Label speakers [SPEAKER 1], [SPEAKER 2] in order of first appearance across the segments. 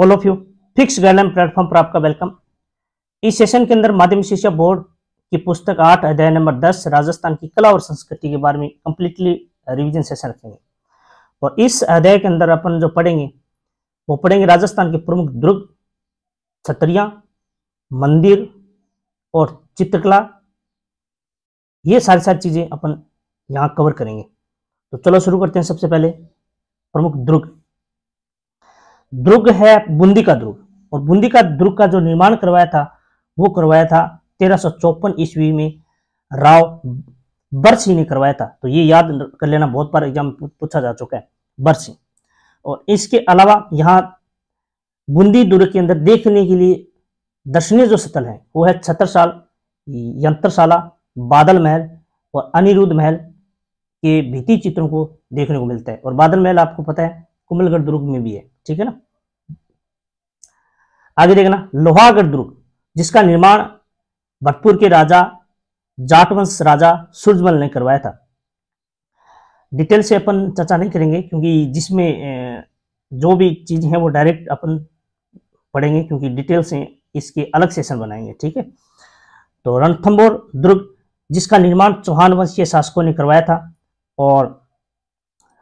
[SPEAKER 1] all of you fix guideline platform पर आपका welcome इस सेशन के अंदर माध्यमिक शिक्षा बोर्ड की पुस्तक आठ अध्याय नंबर दस राजस्थान की कला और संस्कृति के बारे में कंप्लीटली रिविजन सेशन रखेंगे और इस अध्याय के अंदर अपन जो पढ़ेंगे वो पढ़ेंगे राजस्थान के प्रमुख दुर्ग छतरिया मंदिर और चित्रकला ये सारी सारी चीज़ें अपन यहाँ कवर करेंगे तो चलो शुरू करते हैं सबसे पहले प्रमुख दुर्ग दुर्ग है बूंदी का दुर्ग और बूंदी का दुर्ग का जो निर्माण करवाया था वो करवाया था तेरह ईस्वी में राव बरसी ने करवाया था तो ये याद कर लेना बहुत बार एग्जाम पूछा जा चुका है बरसी और इसके अलावा यहाँ बूंदी दुर्ग के अंदर देखने के लिए दर्शनीय जो स्थल है वो है छत्रशाल यंत्रशाला बादल महल और अनिरुद्ध महल के भीति चित्रों को देखने को मिलता है और बादल महल आपको पता है कुमलगढ़ दुर्ग में भी है ठीक है ना आगे देखना लोहागढ़ दुर्ग जिसका निर्माण भटपुर के राजा जाटवंश राजा सूर्यमल ने करवाया था डिटेल से अपन चर्चा नहीं करेंगे क्योंकि जिसमें जो भी चीज़ है वो डायरेक्ट अपन पढ़ेंगे क्योंकि डिटेल से इसके अलग सेशन बनाएंगे ठीक है तो रणथम्बोर दुर्ग जिसका निर्माण चौहान वंशीय शासकों ने करवाया था और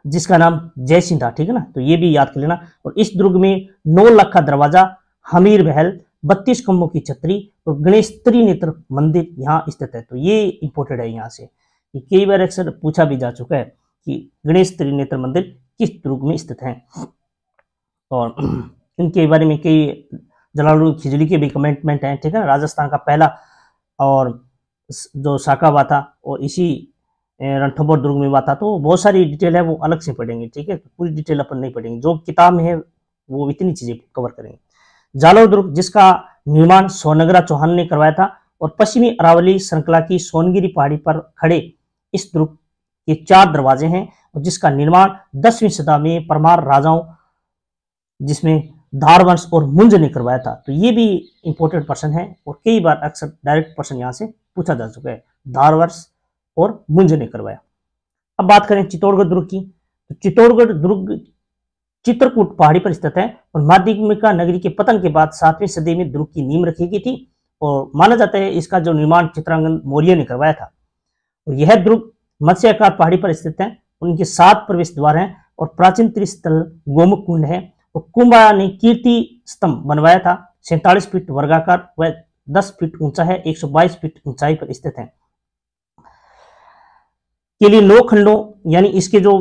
[SPEAKER 1] जिसका नाम जय सिंह था ठीक है ना तो ये भी याद कर लेना और इस दुर्ग में नौ लाख का दरवाजा हमीर महल बत्तीस खम्भों की छतरी और गणेश त्रिनेत्र मंदिर यहाँ स्थित है तो ये इंपोर्टेड है यहाँ से कई बार अक्सर पूछा भी जा चुका है कि गणेश त्रिनेत्र मंदिर किस दुर्ग में स्थित है और इनके बारे में कई जलालुद्दीन खिजड़ी के भी कमेंटमेंट हैं ठीक है राजस्थान का पहला और जो साकावा था और इसी रणथंबोर दुर्ग में हुआ था तो बहुत सारी डिटेल है वो अलग से पढ़ेंगे ठीक है पूरी डिटेल अपन नहीं पढ़ेंगे जो किताब में है वो इतनी चीजें कवर करेंगे जालोर दुर्ग जिसका निर्माण सोनगरा चौहान ने करवाया था और पश्चिमी अरावली श्रृंखला की सोनगिरी पहाड़ी पर खड़े इस दुर्ग के चार दरवाजे हैं और जिसका निर्माण दसवीं सदा में परमार राजाओं जिसमें धारवंश और मुंज ने करवाया था तो ये भी इंपॉर्टेंट पर्सन है और कई बार अक्सर डायरेक्ट पर्सन यहाँ से पूछा जा चुका है धारवंश और मुंज ने करवाया अब बात करें चित्तौड़गढ़ दुर्ग की तो चित्तौड़गढ़ दुर्ग चित्रकूट पहाड़ी पर स्थित है और माध्यमिका नगरी के पतन के बाद सातवीं सदी में दुर्ग की नींव रखी गई थी और माना जाता है इसका जो निर्माण चित्रांगन मौर्य ने करवाया था और यह दुर्ग मत्स्याकार पहाड़ी पर स्थित है उनके सात प्रवेश द्वार हैं और प्राचीन त्रिस्थल गोमुख कुंड है और कुंभा ने कीर्ति स्तंभ बनवाया था सैतालीस फीट वर्गाकार व 10 फीट ऊंचा है 122 फीट ऊंचाई पर स्थित है के लिए नौ खंडों यानी इसके जो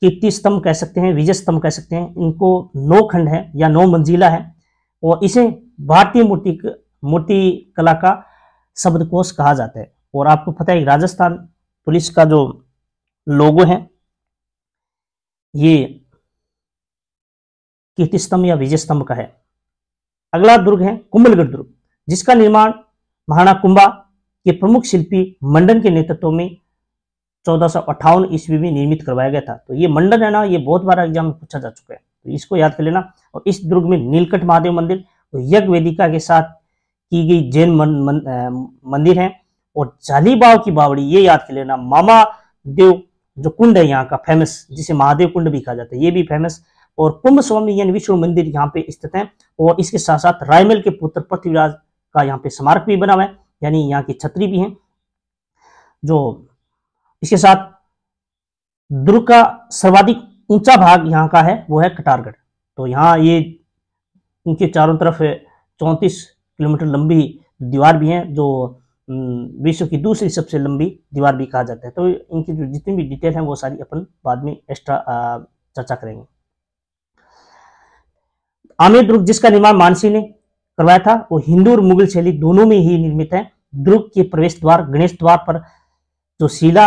[SPEAKER 1] कीर्ति स्तंभ कह सकते हैं विजय स्तंभ कह सकते हैं इनको नौ खंड है या नौ मंजिला है और इसे भारतीय मूर्ति मूर्ति कला का शब्दकोश कहा जाता है और आपको पता है राजस्थान पुलिस का जो लोगो है ये कीर्ति स्तंभ या विजय स्तंभ का है अगला दुर्ग है कुंभलगढ़ दुर्ग जिसका निर्माण महाराणा कुंभा के प्रमुख शिल्पी मंडन के नेतृत्व में चौदह ईस्वी में निर्मित करवाया गया था तो ये मंडल है ना ये बहुत बार एग्जाम में पूछा जा चुका है तो इसको याद कर लेना और इस दुर्ग में नीलकंठ महादेव मंदिर और यज्ञ वेदिका के साथ की गई जैन मंदिर है और जालीबाव की बावड़ी ये याद कर लेना मामा देव जो कुंड है यहाँ का फेमस जिसे महादेव कुंड भी कहा जाता है ये भी फेमस और कुंभ स्वामी यानी विष्णु मंदिर यहाँ पे स्थित है और इसके साथ साथ रायमेल के पुत्र पृथ्वीराज का यहाँ पे स्मारक भी बना हुआ है यानी यहाँ की छतरी भी है जो इसके साथ दुर्ग का सर्वाधिक ऊंचा भाग यहाँ का है वो है कटारगढ़ तो यहाँ ये इनके चारों तरफ चौंतीस किलोमीटर लंबी दीवार भी है जो विश्व की दूसरी सबसे लंबी दीवार भी कहा जाता है तो इनकी जो जितनी भी डिटेल है वो सारी अपन बाद में एक्स्ट्रा चर्चा करेंगे आमिर दुर्ग जिसका निर्माण मानसी ने करवाया था वो हिंदू और मुगल शैली दोनों में ही निर्मित है दुर्ग के प्रवेश द्वार गणेश द्वार पर जो शिला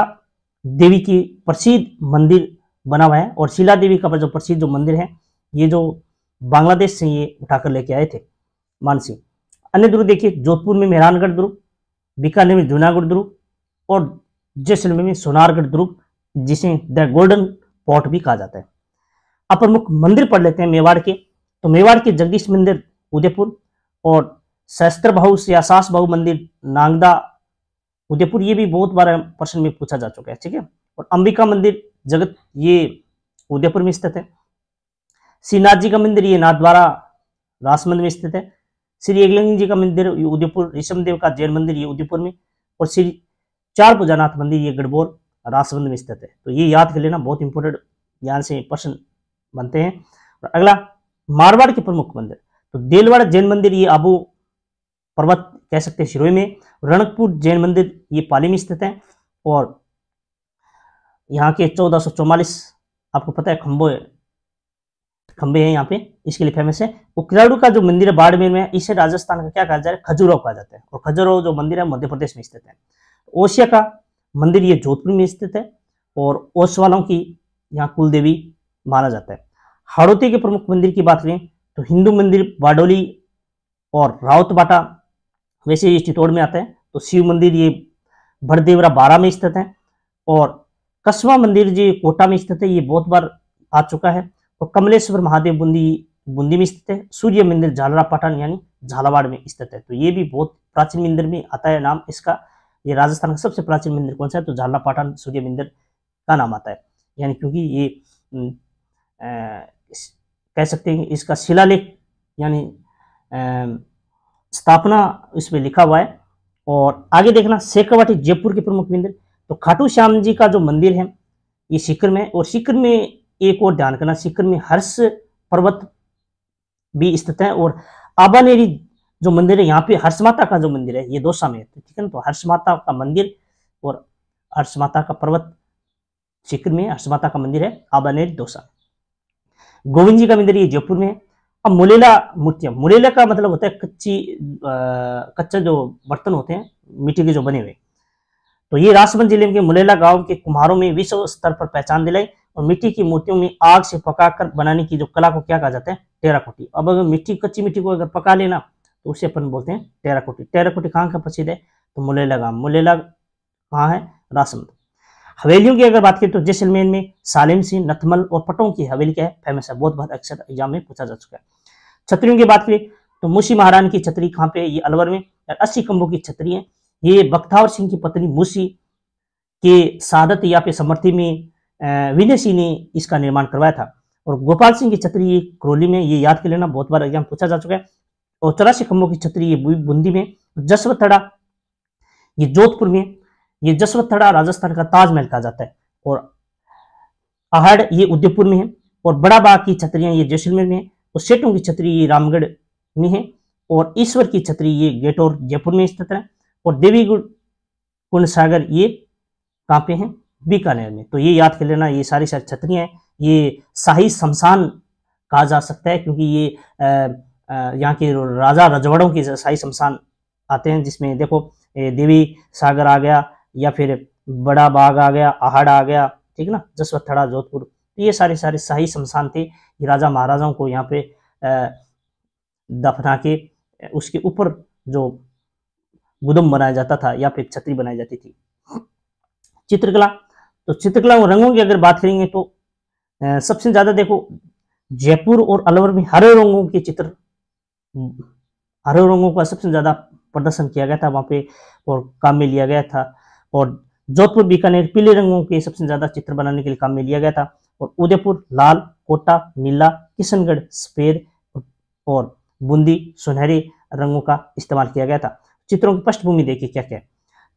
[SPEAKER 1] देवी की प्रसिद्ध मंदिर बना हुआ है और शिला देवी का जो प्रसिद्ध जो मंदिर है ये जो बांग्लादेश से ये उठाकर लेके आए थे मानसिंह अन्य दुर्ग देखिए जोधपुर में मेहरानगढ़ दुर्ग बीकानेर में जूनागढ़ दुर्ग और जैसलमेर में सोनारगढ़ दुर्ग जिसे द गोल्डन पॉट भी कहा जाता है अब प्रमुख मंदिर पढ़ लेते हैं मेवाड़ के तो मेवाड़ के जगदीश मंदिर उदयपुर और शस्त्र बाहू या सास बाहू मंदिर नांगदा उदयपुर ये भी बहुत बार प्रश्न में पूछा जा चुका है ठीक है और अंबिका मंदिर जगत ये उदयपुर में स्थित है श्रीनाथ जी का मंदिर ये नाथद्वारा रासमंद में स्थित है श्री एकलिंग जी का मंदिर ये उदयपुर ऋषमदेव का जैन मंदिर ये उदयपुर में और श्री चार पूजानाथ मंदिर ये गढ़बोर रासमंद में स्थित है तो ये याद कर लेना बहुत इंपॉर्टेंट ज्ञान से प्रश्न बनते हैं और अगला मारवाड़ के प्रमुख मंदिर तो देलवाड़ा जैन मंदिर ये आबू पर्वत कह सकते हैं शिरोई में रणकपुर जैन मंदिर ये पाली में स्थित है और यहाँ के चौदह सौ आपको पता है खम्बो खम्बे हैं यहाँ पे इसके लिए फेमस है उकराड़ू का जो मंदिर है बाड़मेर में इसे राजस्थान का क्या कहा जा रहा है खजुराहो कहा जाता है और खजुराव जो मंदिर है मध्य प्रदेश में स्थित है ओशिया का मंदिर ये जोधपुर में स्थित है और ओसवालों की यहाँ कुलदेवी माना जाता है हाड़ोती के प्रमुख मंदिर की बात करें तो हिंदू मंदिर बाडोली और रावत बाटा वैसे ये चित्तौड़ में आता है तो शिव मंदिर ये भरदेवरा बारा में स्थित है और कस्बा मंदिर जी कोटा में स्थित है ये बहुत बार आ चुका है और तो कमलेश्वर महादेव बूंदी बूंदी में स्थित है सूर्य मंदिर झालरा पाटन यानी झालावाड़ में स्थित है तो ये भी बहुत प्राचीन मंदिर में आता है नाम इसका ये राजस्थान का सबसे प्राचीन मंदिर कौन सा है तो झालरा पाटन सूर्य मंदिर का नाम आता है यानी क्योंकि ये आ, कह सकते हैं इसका शिलालेख यानी स्थापना इसमें लिखा हुआ है और आगे देखना शेखावाटी जयपुर के प्रमुख मंदिर तो खाटू श्याम जी का जो मंदिर है ये शिखर में और शिखर में एक और ध्यान करना शिखर में हर्ष पर्वत भी स्थित है और आबानेरी जो मंदिर है यहाँ पे हर्ष माता का जो मंदिर है ये दोसा में ठीक है ना तो हर्ष माता का मंदिर और हर्ष माता का पर्वत शिखर में हर्ष माता का मंदिर है आबानेरी दोसा गोविंद जी का मंदिर ये जयपुर में है अब मुलेला मूर्तियाँ मुलेला का मतलब होता है कच्ची आ, कच्चा जो बर्तन होते हैं मिट्टी के जो बने हुए तो ये राजसमंद जिले के मुलेला गांव के कुम्हारों में विश्व स्तर पर पहचान दिलाई और मिट्टी की मूर्तियों में आग से पकाकर बनाने की जो कला को क्या कहा जाता है टेराकोटी अब अगर मिट्टी कच्ची मिट्टी को अगर पका लेना तो उसे अपन बोलते हैं टेराकोटी टेराकोटी कहाँ का प्रसिद्ध है तो मुलेला गांव मुलेला कहाँ है राजसमंद हवेलियों की अगर बात करें तो जैसलमेर में सालिम सिंह नथमल और पटों की हवेली क्या है फेमस है बहुत बहुत अक्सर एग्जाम में पूछा जा चुका है छतरियों की बात करें तो मुसी महारानी की छतरी कहाँ पे ये अलवर में और अस्सी कंबों की छतरी है ये बख्तावर सिंह की पत्नी मुसी के सादत या पे समर्थी में विनय सिंह ने इसका निर्माण करवाया था और गोपाल सिंह की छतरी ये क्रोली में ये याद कर लेना बहुत बार एग्जाम पूछा जा चुका है और चौरासी खम्भों की छतरी ये बूंदी में जसवतड़ा ये जोधपुर में ये जसवंतड़ा राजस्थान का ताजमहल कहा जाता है और आहड़ ये उदयपुर में है और बड़ा बाग की छतरियां ये जैसलमेर में है और सेठों की छतरी ये रामगढ़ में है और ईश्वर की छतरी ये गेटोर जयपुर में स्थित है और देवीगुड़ कुंड सागर ये कहाँ पे हैं बीकानेर में तो ये याद कर लेना ये सारी सारी छतरियाँ हैं ये शाही शमशान कहा जा सकता है क्योंकि ये यहाँ के राजा रजवाड़ों के शाही शमशान आते हैं जिसमें देखो देवी सागर आ गया या फिर बड़ा बाग आ गया आहड़ आ गया ठीक ना जसवथड़ा जोधपुर तो ये सारे सारे शाही शमशान थे राजा महाराजाओं को यहाँ पे दफना के उसके ऊपर जो गुदम बनाया जाता था या फिर छतरी बनाई जाती थी चित्रकला तो चित्रकला और रंगों की अगर बात करेंगे तो सबसे ज्यादा देखो जयपुर और अलवर में हरे रंगों के चित्र हरे रंगों का सबसे ज्यादा प्रदर्शन किया गया था वहां पे और काम में लिया गया था और जोधपुर बीकानेर पीले रंगों के सबसे ज्यादा चित्र बनाने के लिए काम में लिया गया था और उदयपुर लाल कोटा नीला किशनगढ़ सफेद और बूंदी सुनहरे रंगों का इस्तेमाल किया गया था चित्रों की पृष्ठभूमि देखिए क्या क्या है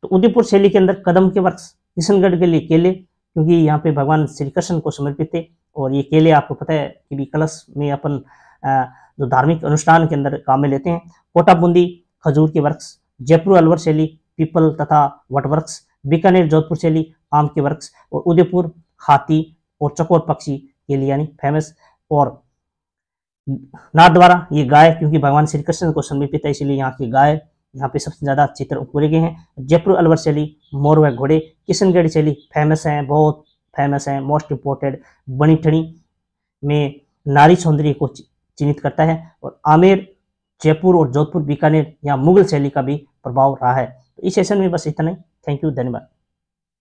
[SPEAKER 1] तो उदयपुर शैली के अंदर कदम के वृक्ष किशनगढ़ के लिए केले क्योंकि यहाँ पे भगवान श्री कृष्ण को समर्पित थे और ये केले आपको पता है कि भी कलश में अपन जो धार्मिक अनुष्ठान के अंदर काम में लेते हैं कोटा बूंदी खजूर के वृक्ष जयपुर अलवर शैली पीपल तथा वटवर्क्स बीकानेर जोधपुर शैली आम के वर्क्स और उदयपुर हाथी और चकोर पक्षी के लिए यानी फेमस और नाथद्वारा ये गाय क्योंकि भगवान श्री कृष्ण को समर्पित है इसलिए यहाँ की गाय यहाँ पे सबसे ज़्यादा चित्र उपरे गए हैं जयपुर अलवर शैली मोर व घोड़े किशनगढ़ शैली फेमस हैं बहुत फेमस हैं मोस्ट इम्पोर्टेड बनीठणी में नारी सौंदर्य को चिन्हित करता है और आमेर जयपुर और जोधपुर बीकानेर यहाँ मुगल शैली का भी प्रभाव रहा है इस सेशन में बस इतना ही थैंक यू धन्यवाद